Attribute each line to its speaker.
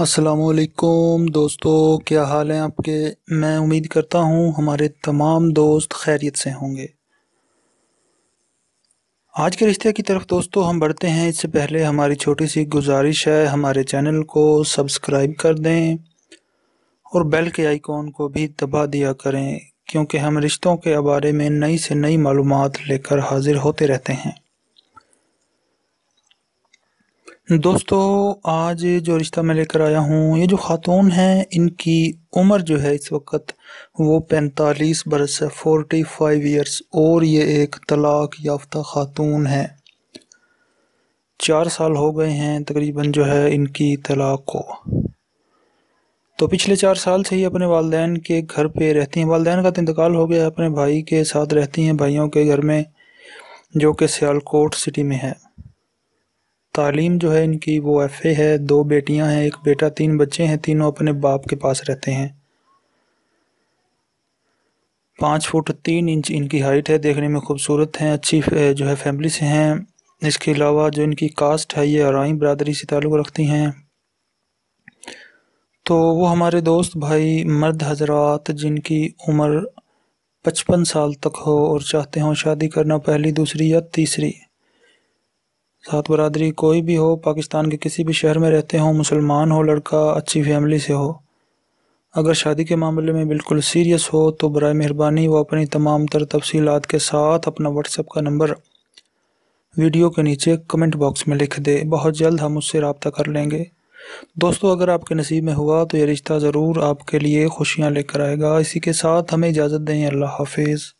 Speaker 1: असलकुम दोस्तों क्या हाल है आपके मैं उम्मीद करता हूँ हमारे तमाम दोस्त खैरियत से होंगे आज के रिश्ते की तरफ दोस्तों हम बढ़ते हैं इससे पहले हमारी छोटी सी गुजारिश है हमारे चैनल को सब्सक्राइब कर दें और बेल के आइकॉन को भी दबा दिया करें क्योंकि हम रिश्तों के बारे में नई से नई मालूम लेकर हाजिर होते रहते हैं दोस्तों आज जो रिश्ता मैं लेकर आया हूँ ये जो ख़ातून हैं इनकी उम्र जो है इस वक्त वो पैंतालीस बरस है फोर्टी फाइव ईयर्स और ये एक तलाक याफ्ता ख़ातून है चार साल हो गए हैं तकरीबन जो है इनकी तलाक को तो पिछले चार साल से ही अपने वालदेन के घर पे रहती हैं वालदेन का तो इंतकाल हो गया है अपने भाई के साथ रहती हैं भाइयों के घर में जो कि सियालकोट सिटी में है तालीम जो है इनकी वो एफ़ ए है दो बेटियां हैं एक बेटा तीन बच्चे हैं तीनों अपने बाप के पास रहते हैं पाँच फुट तीन इंच इनकी हाइट है देखने में खूबसूरत हैं अच्छी जो है फैमिली से हैं इसके अलावा जो इनकी कास्ट है ये आरई बरदरी से ताल्लुक़ रखती हैं तो वो हमारे दोस्त भाई मर्द हजरात जिनकी उम्र पचपन साल तक हो और चाहते हों शादी करना पहली दूसरी या तीसरी सात बरदरी कोई भी हो पाकिस्तान के किसी भी शहर में रहते हों मुसलमान हो लड़का अच्छी फैमिली से हो अगर शादी के मामले में बिल्कुल सीरियस हो तो बर मेहरबानी वो अपनी तमाम तर तफसीत के साथ अपना व्हाट्सएप का नंबर वीडियो के नीचे कमेंट बॉक्स में लिख दे बहुत जल्द हम उससे रबता कर लेंगे दोस्तों अगर आपके नसीब में हुआ तो ये रिश्ता ज़रूर आपके लिए खुशियाँ लेकर आएगा इसी के साथ हमें इजाज़त दें अल्लाह हाफिज़